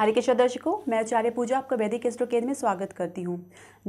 हरे कृष्ण दर्शकों मैं आचार्य पूजा आपका वैदिक एस्ट्रो केंद्र में स्वागत करती हूँ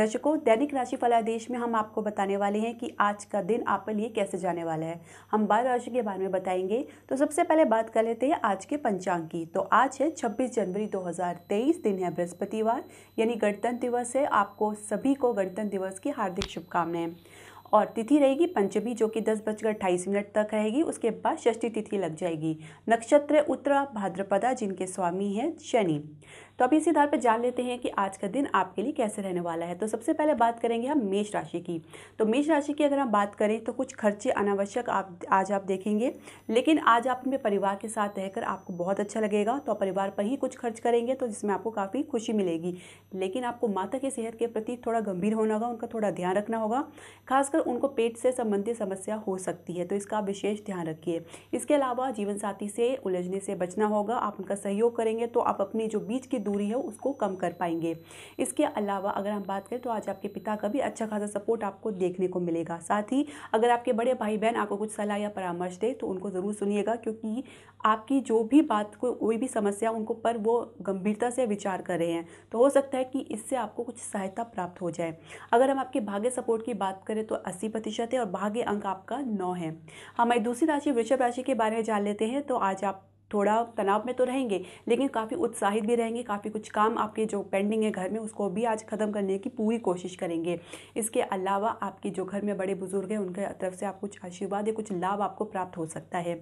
दर्शकों दैनिक राशि फलादेश में हम आपको बताने वाले हैं कि आज का दिन आपके लिए कैसे जाने वाला है हम बारह राशि के बारे में बताएंगे तो सबसे पहले बात कर लेते हैं आज के पंचांग की तो आज है छब्बीस जनवरी दो दिन है बृहस्पतिवार यानी गणतंत्र दिवस है आपको सभी को गणतंत्र दिवस की हार्दिक शुभकामनाएं और तिथि रहेगी पंचमी जो कि दस बजकर अट्ठाईस मिनट तक रहेगी उसके बाद षष्ठी तिथि लग जाएगी नक्षत्र उत्तरा भाद्रपदा जिनके स्वामी हैं शनि तो अभी इसी आधार पर जान लेते हैं कि आज का दिन आपके लिए कैसे रहने वाला है तो सबसे पहले बात करेंगे हम मेष राशि की तो मेष राशि की अगर हम बात करें तो कुछ खर्चे अनावश्यक आप आज आप देखेंगे लेकिन आज आप अपने परिवार के साथ रहकर आपको बहुत अच्छा लगेगा तो परिवार पर ही कुछ खर्च करेंगे तो जिसमें आपको काफ़ी खुशी मिलेगी लेकिन आपको माता की सेहत के प्रति थोड़ा गंभीर होना होगा उनका थोड़ा ध्यान रखना होगा खासकर उनको पेट से संबंधित समस्या हो सकती है तो इसका आप विशेष ध्यान रखिए इसके अलावा जीवन साथी से उलझने से बचना होगा आप उनका सहयोग करेंगे तो आप अपनी जो बीच की दूरी है उसको कम कर पाएंगे इसके अलावा अगर हम बात करें तो आज आपके पिता का भी अच्छा खासा सपोर्ट आपको देखने को मिलेगा साथ ही अगर आपके बड़े भाई बहन आपको कुछ सलाह या परामर्श दे तो उनको ज़रूर सुनिएगा क्योंकि आपकी जो भी बात को कोई भी समस्या उनको पर वो गंभीरता से विचार कर रहे हैं तो हो सकता है कि इससे आपको कुछ सहायता प्राप्त हो जाए अगर हम आपके भाग्य सपोर्ट की बात करें तो अस्सी प्रतिशत है और भाग्य अंक आपका नौ है हमारी दूसरी राशि वृषभ राशि के बारे में जान लेते हैं तो आज आप थोड़ा तनाव में तो रहेंगे लेकिन काफ़ी उत्साहित भी रहेंगे काफ़ी कुछ काम आपके जो पेंडिंग है घर में उसको भी आज ख़त्म करने की पूरी कोशिश करेंगे इसके अलावा आपके जो घर में बड़े बुजुर्ग हैं उनके तरफ से आप कुछ आशीर्वाद या कुछ लाभ आपको प्राप्त हो सकता है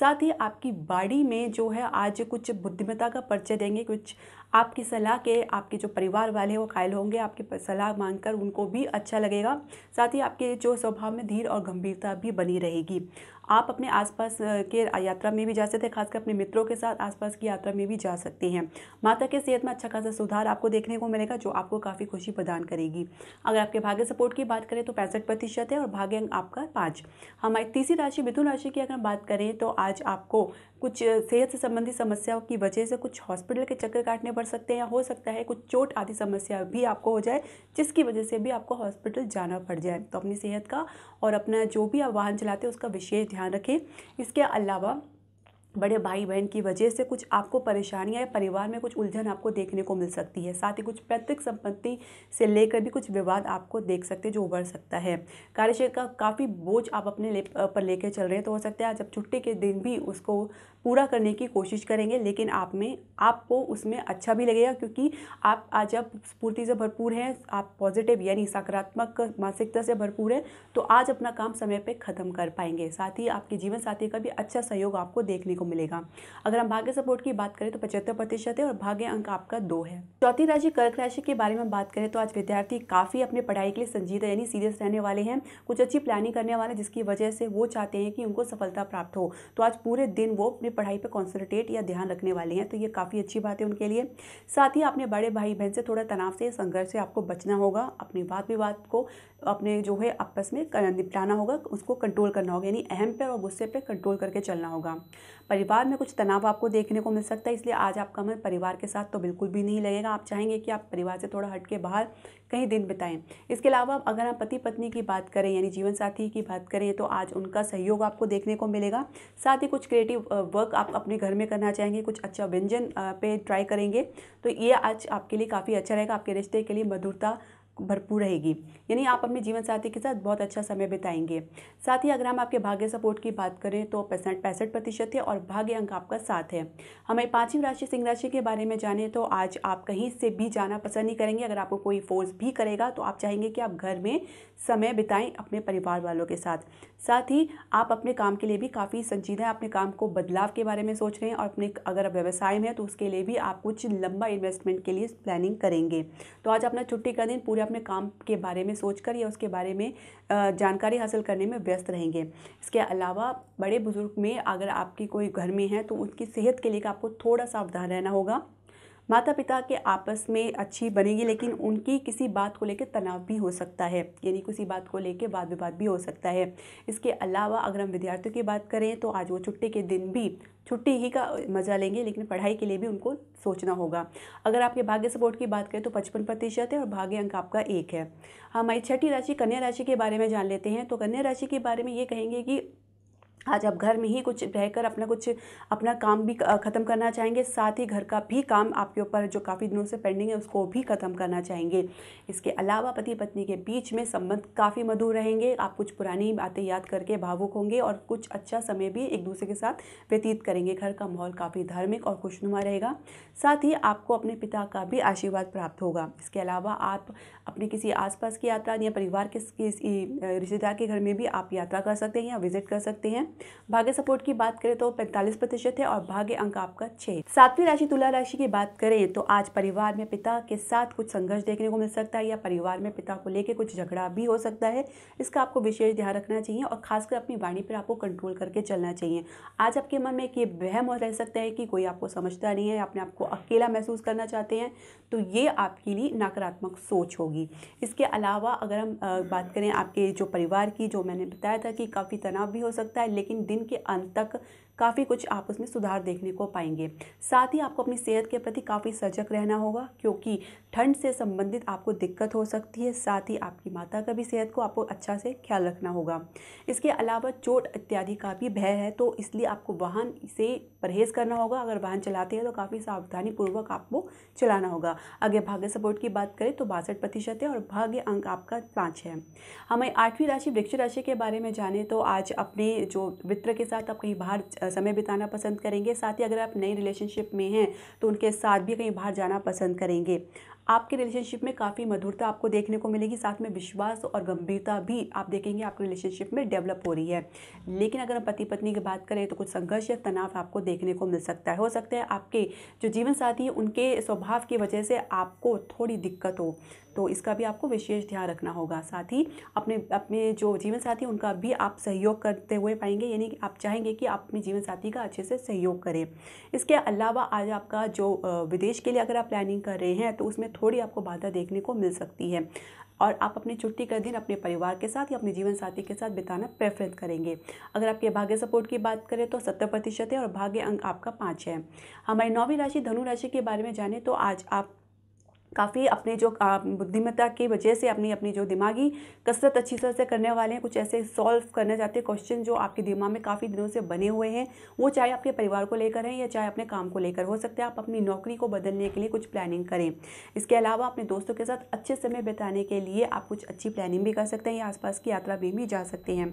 साथ ही आपकी बाड़ी में जो है आज कुछ बुद्धिमता का परिचय देंगे कुछ आपकी सलाह के आपके जो परिवार वाले हैं वो कायल होंगे आपकी सलाह मांगकर उनको भी अच्छा लगेगा साथ ही आपके जो स्वभाव में धीर और गंभीरता भी बनी रहेगी आप अपने आसपास के यात्रा में भी जा सकते हैं खासकर अपने मित्रों के साथ आसपास की यात्रा में भी जा सकते हैं माता के सेहत में अच्छा खासा सुधार आपको देखने को मिलेगा जो आपको काफ़ी खुशी प्रदान करेगी अगर आपके भाग्य सपोर्ट की बात करें तो पैंसठ प्रतिशत है और भाग्य अंक आपका पाँच हमारी तीसरी राशि मिथुन राशि की अगर बात करें तो आज आपको कुछ सेहत से संबंधित समस्याओं की वजह से कुछ हॉस्पिटल के चक्कर काटने पड़ सकते हैं हो सकता है कुछ चोट आदि समस्या भी आपको हो जाए जिसकी वजह से भी आपको हॉस्पिटल जाना पड़ जाए तो अपनी सेहत का और अपना जो भी आप वाहन चलाते हैं उसका विशेष ध्यान रखें इसके अलावा बड़े भाई बहन की वजह से कुछ आपको परेशानियां या परिवार में कुछ उलझन आपको देखने को मिल सकती है साथ ही कुछ पैतृक संपत्ति से लेकर भी कुछ विवाद आपको देख सकते हैं जो उभर सकता है कार्यक्षेत्र का काफ़ी बोझ आप अपने ले, पर लेकर चल रहे हैं तो हो सकता है आज आप छुट्टी के दिन भी उसको पूरा करने की कोशिश करेंगे लेकिन आप में आपको उसमें अच्छा भी लगेगा क्योंकि आप आज आप स्फूर्ति से भरपूर हैं आप पॉजिटिव यानी सकारात्मक मानसिकता से भरपूर हैं तो आज अपना काम समय पर ख़त्म कर पाएंगे साथ ही आपके जीवन साथी का भी अच्छा सहयोग आपको देखने को मिलेगा अगर हम भाग्य सपोर्ट की बात करें तो पचहत्तर प्रतिशत है और भाग्य अंक आपका दो है चौथी राशि कर्क राशि के बारे में बात करें तो आज विद्यार्थी काफ़ी अपने पढ़ाई के लिए संजीदा यानी सीरियस रहने वाले हैं कुछ अच्छी प्लानिंग करने वाले जिसकी वजह से वो चाहते हैं कि उनको सफलता प्राप्त हो तो आज पूरे दिन वो अपनी पढ़ाई पर कॉन्सेंट्रेट या ध्यान रखने वाले हैं तो ये काफ़ी अच्छी बात है उनके लिए साथ ही अपने बड़े भाई बहन से थोड़ा तनाव से संघर्ष से आपको बचना होगा अपने वाद विवाद को अपने जो है आपस में निपटाना होगा उसको कंट्रोल करना होगा यानी अहम पर और गुस्से पर कंट्रोल करके चलना होगा परिवार में कुछ तनाव आपको देखने को मिल सकता है इसलिए आज आपका मन परिवार के साथ तो बिल्कुल भी नहीं लगेगा आप चाहेंगे कि आप परिवार से थोड़ा हट के बाहर कहीं दिन बिताएं इसके अलावा अगर आप पति पत्नी की बात करें यानी जीवन साथी की बात करें तो आज उनका सहयोग आपको देखने को मिलेगा साथ ही कुछ क्रिएटिव वर्क आप अपने घर में करना चाहेंगे कुछ अच्छा व्यंजन पे ट्राई करेंगे तो ये आज आपके लिए काफ़ी अच्छा रहेगा आपके रिश्ते के लिए मधुरता भरपूर रहेगी यानी आप अपने जीवन साथी के साथ बहुत अच्छा समय बिताएंगे साथ ही अगर हम आपके भाग्य सपोर्ट की बात करें तो पैसठ पैंसठ प्रतिशत है और भाग्य अंक आपका साथ है हमें पाँचवीं राशि सिंह राशि के बारे में जाने तो आज आप कहीं से भी जाना पसंद नहीं करेंगे अगर आपको कोई फोर्स भी करेगा तो आप चाहेंगे कि आप घर में समय बिताएं अपने परिवार वालों के साथ साथ ही आप अपने काम के लिए भी काफ़ी संजीदा हैं अपने काम को बदलाव के बारे में सोच रहे हैं और अपने अगर व्यवसाय में है तो उसके लिए भी आप कुछ लंबा इन्वेस्टमेंट के लिए प्लानिंग करेंगे तो आज अपना छुट्टी का दिन पूरा अपने काम के बारे में सोचकर या उसके बारे में जानकारी हासिल करने में व्यस्त रहेंगे इसके अलावा बड़े बुज़ुर्ग में अगर आपकी कोई घर में है तो उनकी सेहत के लिए आपको थोड़ा सावधान रहना होगा माता पिता के आपस में अच्छी बनेगी लेकिन उनकी किसी बात को लेकर तनाव भी हो सकता है यानी किसी बात को लेकर वाद विवाद भी हो सकता है इसके अलावा अगर हम विद्यार्थियों की बात करें तो आज वो छुट्टी के दिन भी छुट्टी ही का मजा लेंगे लेकिन पढ़ाई के लिए भी उनको सोचना होगा अगर आपके भाग्य सपोर्ट की बात करें तो पचपन प्रतिशत है और भाग्य अंक आपका एक है हमारी छठी राशि कन्या राशि के बारे में जान लेते हैं तो कन्या राशि के बारे में ये कहेंगे कि आज आप घर में ही कुछ रहकर अपना कुछ अपना काम भी ख़त्म करना चाहेंगे साथ ही घर का भी काम आपके ऊपर जो काफ़ी दिनों से पेंडिंग है उसको भी ख़त्म करना चाहेंगे इसके अलावा पति पत्नी के बीच में संबंध काफ़ी मधुर रहेंगे आप कुछ पुरानी बातें याद करके भावुक होंगे और कुछ अच्छा समय भी एक दूसरे के साथ व्यतीत करेंगे घर का माहौल काफ़ी धार्मिक और खुशनुमा रहेगा साथ ही आपको अपने पिता का भी आशीर्वाद प्राप्त होगा इसके अलावा आप अपने किसी आसपास की यात्रा या परिवार के किसी रिश्तेदार के घर में भी आप यात्रा कर सकते हैं या विज़िट कर सकते हैं भाग्य सपोर्ट की बात करें तो पैंतालीस प्रतिशत है और भाग्य अंक आपका छः सातवीं राशि तुला राशि की बात करें तो आज परिवार में पिता के साथ कुछ संघर्ष देखने को मिल सकता है या परिवार में पिता को लेकर कुछ झगड़ा भी हो सकता है इसका आपको विशेष ध्यान रखना चाहिए और खासकर अपनी वाणी पर आपको कंट्रोल करके चलना चाहिए आज आपके मन में एक ये वहम रह सकता है कि कोई आपको समझता नहीं है अपने आपको अकेला महसूस करना चाहते हैं तो ये आपके लिए नकारात्मक सोच होगी इसके अलावा अगर हम बात करें आपके जो परिवार की जो मैंने बताया था कि काफ़ी तनाव भी हो सकता है लेकिन दिन के अंत तक काफ़ी कुछ आप उसमें सुधार देखने को पाएंगे साथ ही आपको अपनी सेहत के प्रति काफ़ी सजग रहना होगा क्योंकि ठंड से संबंधित आपको दिक्कत हो सकती है साथ ही आपकी माता का भी सेहत को आपको अच्छा से ख्याल रखना होगा इसके अलावा चोट इत्यादि का भी भय है तो इसलिए आपको वाहन से परहेज़ करना होगा अगर वाहन चलाते हैं तो काफ़ी सावधानी पूर्वक आपको चलाना होगा अगर भाग्य सपोर्ट की बात करें तो बासठ प्रतिशत है और भाग्य अंक आपका पाँच है हमें आठवीं राशि वृक्ष राशि के बारे में जाने तो आज अपने जो मित्र के साथ आप कहीं बाहर समय बिताना पसंद करेंगे साथ ही अगर आप नई रिलेशनशिप में हैं तो उनके साथ भी कहीं बाहर जाना पसंद करेंगे आपके रिलेशनशिप में काफ़ी मधुरता आपको देखने को मिलेगी साथ में विश्वास और गंभीरता भी आप देखेंगे आपके रिलेशनशिप में डेवलप हो रही है लेकिन अगर हम पति पत्नी की बात करें तो कुछ संघर्ष या तनाव आपको देखने को मिल सकता है हो सकता है आपके जो जीवन साथी उनके स्वभाव की वजह से आपको थोड़ी दिक्कत हो तो इसका भी आपको विशेष ध्यान रखना होगा साथ ही अपने अपने जो जीवन साथी उनका भी आप सहयोग करते हुए पाएंगे यानी कि आप चाहेंगे कि आप अपने जीवन साथी का अच्छे से सहयोग करें इसके अलावा आज आपका जो विदेश के लिए अगर आप प्लानिंग कर रहे हैं तो उसमें थोड़ी आपको बाधा देखने को मिल सकती है और आप अपनी छुट्टी का दिन अपने परिवार के साथ या अपने जीवन साथी के साथ बिताना प्रेफरेंस करेंगे अगर आपके भाग्य सपोर्ट की बात करें तो सत्तर प्रतिशत है और भाग्य अंक आपका पाँच है हमारी नौवीं राशि धनु राशि के बारे में जाने तो आज आप काफ़ी अपने जो बुद्धिमत्ता की वजह से अपनी अपनी जो दिमागी कसरत अच्छी तरह से करने वाले हैं कुछ ऐसे सॉल्व करना चाहते हैं क्वेश्चन जो आपके दिमाग में काफ़ी दिनों से बने हुए हैं वो चाहे आपके परिवार को लेकर हैं या चाहे अपने काम को लेकर हो सकते हैं आप अपनी नौकरी को बदलने के लिए कुछ प्लानिंग करें इसके अलावा अपने दोस्तों के साथ अच्छे समय बिताने के लिए आप कुछ अच्छी प्लानिंग भी कर सकते हैं या आसपास की यात्रा भी जा सकते हैं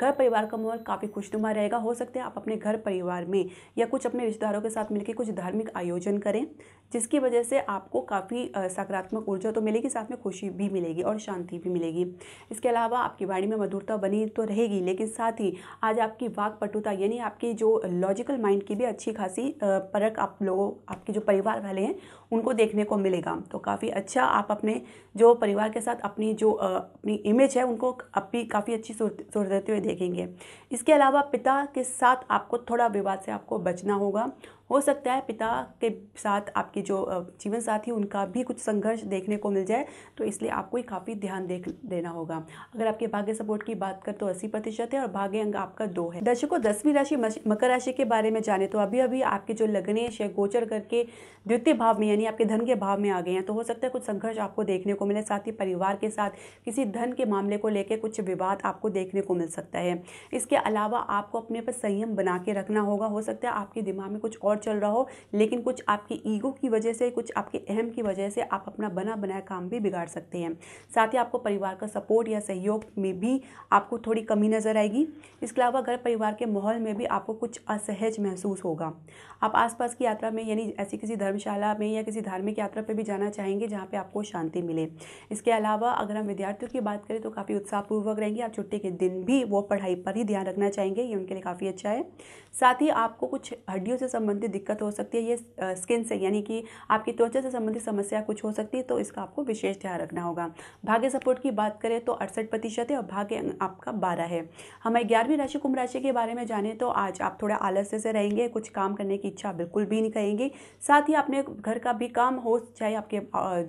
घर परिवार का माहौल काफ़ी खुशनुमा रहेगा हो सकता है आप अपने घर परिवार में या कुछ अपने रिश्तेदारों के साथ मिलकर कुछ धार्मिक आयोजन करें जिसकी वजह से आपको काफ़ी सकारात्मक ऊर्जा तो मिलेगी साथ में खुशी भी मिलेगी और शांति भी मिलेगी इसके अलावा आपकी वाणी में मधुरता बनी तो रहेगी लेकिन साथ ही आज आपकी वाक पटुता यानी आपकी जो लॉजिकल माइंड की भी अच्छी खासी परख आप लोगों आपके जो परिवार वाले हैं उनको देखने को मिलेगा तो काफ़ी अच्छा आप अपने जो परिवार के साथ अपनी जो अपनी इमेज है उनको अपनी काफ़ी अच्छी सुर देते हुए देखेंगे इसके अलावा पिता के साथ आपको थोड़ा विवाद से आपको बचना होगा हो सकता है पिता के साथ आपके जो जीवन साथी उनका भी कुछ संघर्ष देखने को मिल जाए तो इसलिए आपको ही काफ़ी ध्यान देख देना होगा अगर आपके भाग्य सपोर्ट की बात कर तो अस्सी प्रतिशत है और भाग्य अंग आपका दो है दर्शकों दसवीं राशि मकर राशि के बारे में जाने तो अभी अभी आपके जो लग्नेश है गोचर करके द्वितीय भाव में यानी आपके धन के भाव में आ गए हैं तो हो सकता है कुछ संघर्ष आपको देखने को मिले साथ ही परिवार के साथ किसी धन के मामले को लेकर कुछ विवाद आपको देखने को मिल सकता है इसके अलावा आपको अपने पर संयम बना के रखना होगा हो सकता है आपके दिमाग में कुछ और और चल रहा हो लेकिन कुछ आपकी ईगो की वजह से कुछ आपके अहम की वजह से आप अपना बना बनाया काम भी बिगाड़ सकते हैं साथ ही आपको परिवार का सपोर्ट या सहयोग में भी आपको थोड़ी कमी नज़र आएगी इसके अलावा घर परिवार के माहौल में भी आपको कुछ असहज महसूस होगा आप आसपास की यात्रा में यानी ऐसी किसी धर्मशाला में या किसी धार्मिक यात्रा पर भी जाना चाहेंगे जहाँ पर आपको शांति मिले इसके अलावा अगर हम विद्यार्थियों की बात करें तो काफ़ी उत्साहपूर्वक रहेंगे आप छुट्टी के दिन भी वो पढ़ाई पर ही ध्यान रखना चाहेंगे ये उनके लिए काफ़ी अच्छा है साथ ही आपको कुछ हड्डियों से संबंधित संबंधित दिक्कत हो सकती है ये स्किन से यानी कि आपकी त्वचा से संबंधित समस्या कुछ हो सकती है तो इसका आपको विशेष ध्यान रखना होगा भाग्य सपोर्ट की बात करें तो अड़सठ प्रतिशत है और भाग्य अं, आपका बारह है हमारी ग्यारहवीं राशि कुंभ राशि के बारे में जाने तो आज आप थोड़ा आलस्य से रहेंगे कुछ काम करने की इच्छा बिल्कुल भी नहीं करेंगे साथ ही अपने घर का भी काम हो चाहे आपके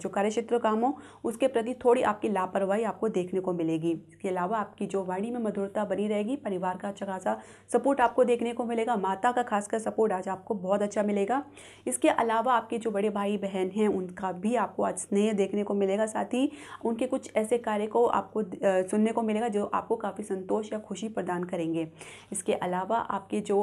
जो कार्यक्षेत्र काम हो उसके प्रति थोड़ी आपकी लापरवाही आपको देखने को मिलेगी इसके अलावा आपकी जो वाणी में मधुरता बनी रहेगी परिवार का अच्छा खासा सपोर्ट आपको देखने को मिलेगा माता का खासकर सपोर्ट आज आपको बहुत अच्छा मिलेगा इसके अलावा आपके जो बड़े भाई बहन हैं उनका भी आपको आज स्नेह देखने को मिलेगा साथ ही उनके कुछ ऐसे कार्य को आपको सुनने को मिलेगा जो आपको काफ़ी संतोष या खुशी प्रदान करेंगे इसके अलावा आपके जो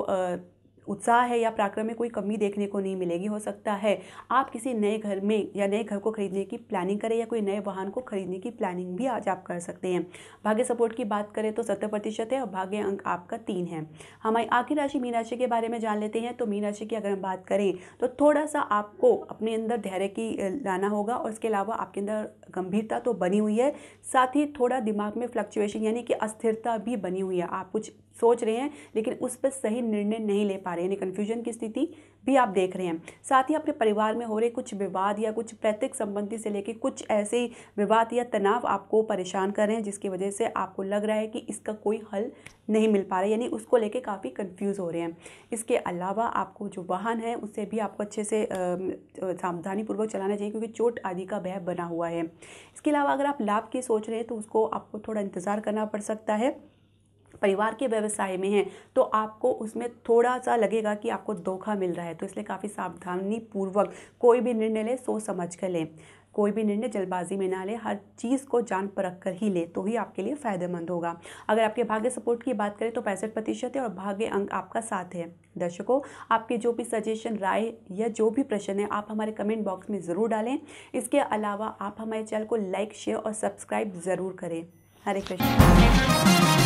उत्साह है या पराक्रम में कोई कमी देखने को नहीं मिलेगी हो सकता है आप किसी नए घर में या नए घर को खरीदने की प्लानिंग करें या कोई नए वाहन को खरीदने की प्लानिंग भी आज आप कर सकते हैं भाग्य सपोर्ट की बात करें तो सत्तर प्रतिशत है और भाग्य अंक आपका तीन है हमारी आखिर राशि मीन राशि के बारे में जान लेते हैं तो मीन राशि की अगर हम बात करें तो थोड़ा सा आपको अपने अंदर धैर्य की लाना होगा और इसके अलावा आपके अंदर गंभीरता तो बनी हुई है साथ ही थोड़ा दिमाग में फ्लक्चुएशन यानी कि अस्थिरता भी बनी हुई है आप कुछ सोच रहे हैं लेकिन उस पर सही निर्णय नहीं ले पा रहे यानी कन्फ्यूजन की स्थिति भी आप देख रहे हैं साथ ही अपने परिवार में हो रहे कुछ विवाद या कुछ पैतृक संबंधी से लेकर कुछ ऐसे विवाद या तनाव आपको परेशान कर रहे हैं जिसकी वजह से आपको लग रहा है कि इसका कोई हल नहीं मिल पा रहा यानी उसको लेके काफ़ी कंफ्यूज हो रहे हैं इसके अलावा आपको जो वाहन है उसे भी आपको अच्छे से सावधानीपूर्वक चलाना चाहिए क्योंकि चोट आदि का भय बना हुआ है इसके अलावा अगर आप लाभ की सोच रहे हैं तो उसको आपको थोड़ा इंतज़ार करना पड़ सकता है परिवार के व्यवसाय में हैं तो आपको उसमें थोड़ा सा लगेगा कि आपको धोखा मिल रहा है तो इसलिए काफ़ी सावधानी पूर्वक कोई भी निर्णय लें सोच समझ कर लें कोई भी निर्णय जल्दबाजी में ना ले हर चीज़ को जान परख कर ही ले तो ही आपके लिए फ़ायदेमंद होगा अगर आपके भाग्य सपोर्ट की बात करें तो पैंसठ प्रतिशत है और भाग्य अंक आपका साथ है दर्शकों आपके जो भी सजेशन राय या जो भी प्रश्न है आप हमारे कमेंट बॉक्स में ज़रूर डालें इसके अलावा आप हमारे चैनल को लाइक शेयर और सब्सक्राइब ज़रूर करें हरे कृष्ण